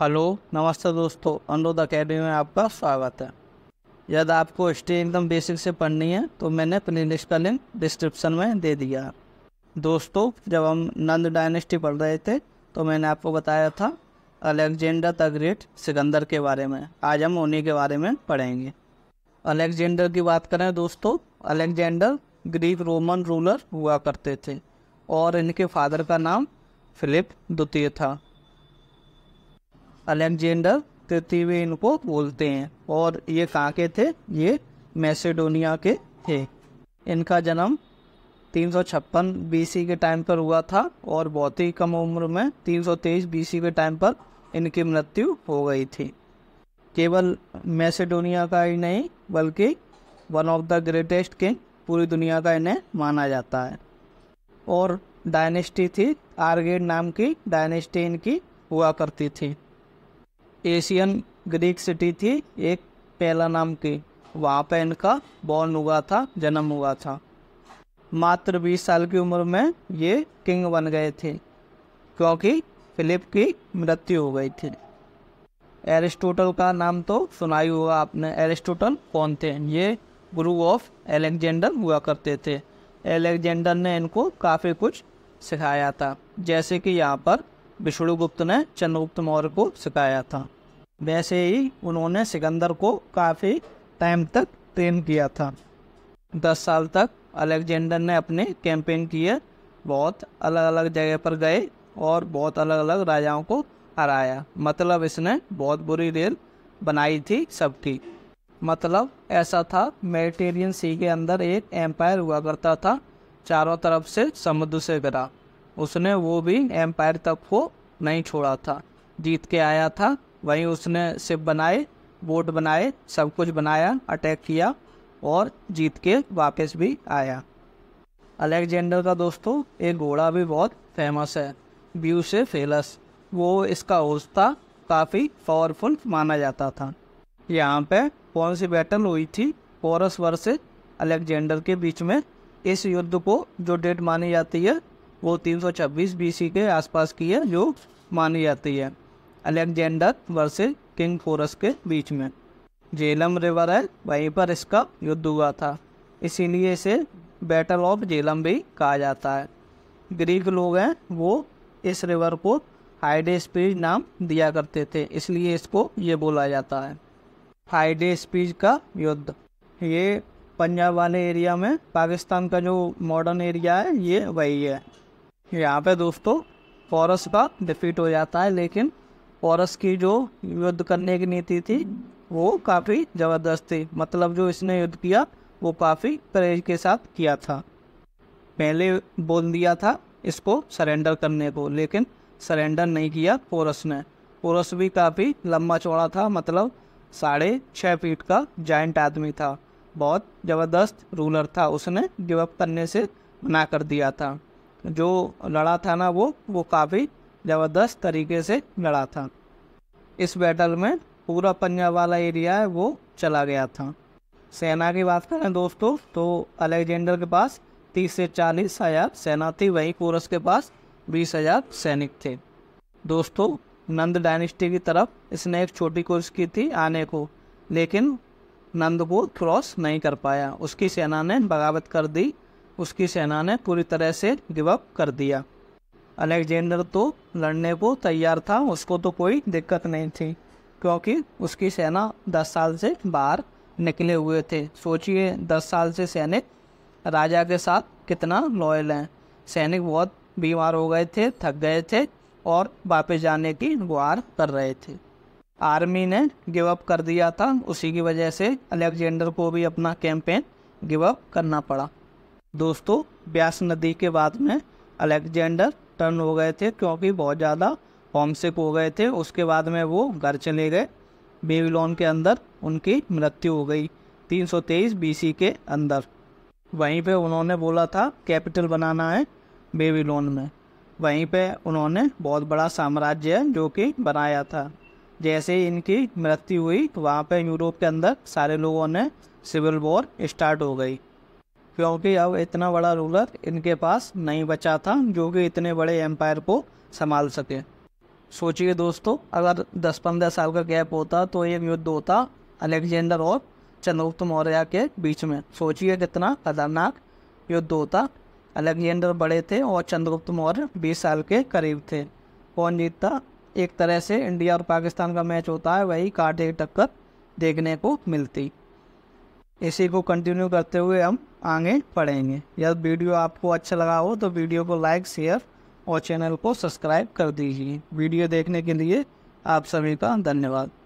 hello नमस्ते दोस्तों अनुरोध अकेडमी में आपका स्वागत है यदि आपको हिस्ट्री एकदम बेसिक से पढ़नी है तो मैंने प्लेलिस्ट का लिंक डिस्क्रिप्शन में दे दिया दोस्तों जब हम नंद डायनेस्टी पढ़ रहे थे तो मैंने आपको बताया था अलेक्जेंडर द ग्रेट सिकंदर के बारे में आज हम उन्हीं के बारे में पढ़ेंगे अलेक्जेंडर की बात करें दोस्तों अलेक्जेंडर ग्रीक रोमन रूलर हुआ करते थे और इनके फादर का नाम फिलिप द्वितीय था अलेक्जेंडर तृतीय इनको बोलते हैं और ये कहाँ के थे ये मैसेडोनिया के थे इनका जन्म तीन सौ छप्पन बीसी के टाइम पर हुआ था और बहुत ही कम उम्र में तीन सौ तेईस बीसी के टाइम पर इनकी मृत्यु हो गई थी केवल मैसेडोनिया का ही नहीं बल्कि one of the greatest king पूरी दुनिया का इन्हें माना जाता है और डायनेस्टी थी आर्गेड नाम की डायनेस्टी इनकी हुआ करती थी एशियन ग्रीक सिटी थी एक पहला नाम की वहाँ पर इनका बॉर्न हुआ था जन्म हुआ था मात्र 20 साल की उम्र में ये किंग बन गए थे क्योंकि फिलिप की मृत्यु हो गई थी एरिस्टोटल का नाम तो सुना ही होगा आपने एरिस्टोटल कौन थे ये गुरु ऑफ एलेक्जेंडर हुआ करते थे एलेक्जेंडर ने इनको काफ़ी कुछ सिखाया था जैसे कि यहाँ पर विष्णुगुप्त ने चंद्रगुप्त मौर्य को सिखाया था वैसे ही उन्होंने सिकंदर को काफ़ी टाइम तक ट्रेन किया था दस साल तक अलेक्जेंडर ने अपने कैंपेन किए बहुत अलग अलग जगह पर गए और बहुत अलग अलग राजाओं को हराया मतलब इसने बहुत बुरी रेल बनाई थी सब की मतलब ऐसा था मेडिटेरियन सी के अंदर एक एम्पायर हुआ करता था चारों तरफ से समुद्र से गिरा उसने वो भी एम्पायर तक को नहीं छोड़ा था जीत के आया था वहीं उसने शिप बनाए बोट बनाए सब कुछ बनाया अटैक किया और जीत के वापस भी आया अलेक्जेंडर का दोस्तों एक घोड़ा भी बहुत फेमस है व्यू से फेलस वो इसका होस्ट था काफ़ी पावरफुल माना जाता था यहाँ पे कौन सी बैटल हुई थी पोरस वर्ष अलेक्जेंडर के बीच में इस युद्ध को जो डेट मानी जाती है वो 326 सौ के आसपास की है जो मानी जाती है अलेक्जेंडर वर्सेस किंग फोरस के बीच में जेलम रिवर है वहीं पर इसका युद्ध हुआ था इसीलिए इसे बैटल ऑफ जेलम भी कहा जाता है ग्रीक लोग हैं वो इस रिवर को हाइडेस्पीज नाम दिया करते थे इसलिए इसको ये बोला जाता है हाइडेस्पीज का युद्ध ये पंजाब वाले एरिया में पाकिस्तान का जो मॉडर्न एरिया है ये वही है यहाँ पे दोस्तों फॉरेस्ट का डिफीट हो जाता है लेकिन पोरस की जो युद्ध करने की नीति थी वो काफ़ी ज़बरदस्त थी मतलब जो इसने युद्ध किया वो काफ़ी परहेज के साथ किया था पहले बोल दिया था इसको सरेंडर करने को लेकिन सरेंडर नहीं किया पोरस ने पोरस भी काफ़ी लंबा चौड़ा था मतलब साढ़े छः फीट का जाइंट आदमी था बहुत ज़बरदस्त रूलर था उसने गिवअप करने से मना कर दिया था जो लड़ा था ना वो वो काफ़ी ज़बरदस्त तरीके से लड़ा था इस बैटल में पूरा पंजाब वाला एरिया है वो चला गया था सेना की बात करें दोस्तों तो अलेक्जेंडर के पास तीस से चालीस हज़ार सेना थी वहीं कोरस के पास बीस हज़ार सैनिक थे दोस्तों नंद डायनेस्टी की तरफ इसने एक छोटी कोशिश की थी आने को लेकिन नंद को क्रॉस नहीं कर पाया उसकी सेना ने बगावत कर दी उसकी सेना ने पूरी तरह से गिवअप कर दिया अलेक्जेंडर तो लड़ने को तैयार था उसको तो कोई दिक्कत नहीं थी क्योंकि उसकी सेना दस साल से बाहर निकले हुए थे सोचिए दस साल से सैनिक राजा के साथ कितना लॉयल हैं सैनिक बहुत बीमार हो गए थे थक गए थे और वापस जाने की गुहार कर रहे थे आर्मी ने गिव अप कर दिया था उसी की वजह से अलेक्जेंडर को भी अपना कैंपेन गिव अप करना पड़ा दोस्तों ब्यास नदी के बाद में अलेक्जेंडर टर्न हो गए थे क्योंकि बहुत ज़्यादा होमसिक हो गए थे उसके बाद में वो घर चले गए बेबीलोन के अंदर उनकी मृत्यु हो गई 323 बीसी के अंदर वहीं पे उन्होंने बोला था कैपिटल बनाना है बेबीलोन में वहीं पे उन्होंने बहुत बड़ा साम्राज्य जो कि बनाया था जैसे ही इनकी मृत्यु हुई वहाँ पे यूरोप के अंदर सारे लोगों ने सिविल वॉर स्टार्ट हो गई क्योंकि अब इतना बड़ा रूलर इनके पास नहीं बचा था जो कि इतने बड़े एम्पायर को संभाल सके सोचिए दोस्तों अगर 10-15 साल का गैप होता तो ये युद्ध होता अलेक्जेंडर और चंद्रगुप्त मौर्य के बीच में सोचिए कितना खतरनाक युद्ध होता अलेक्जेंडर बड़े थे और चंद्रगुप्त मौर्य 20 साल के करीब थे कौन जीतता एक तरह से इंडिया और पाकिस्तान का मैच होता है वही काटे टक्कर देखने को मिलती इसी को कंटिन्यू करते हुए हम आगे पढ़ेंगे यदि वीडियो आपको अच्छा लगा हो तो वीडियो को लाइक शेयर और चैनल को सब्सक्राइब कर दीजिए वीडियो देखने के लिए आप सभी का धन्यवाद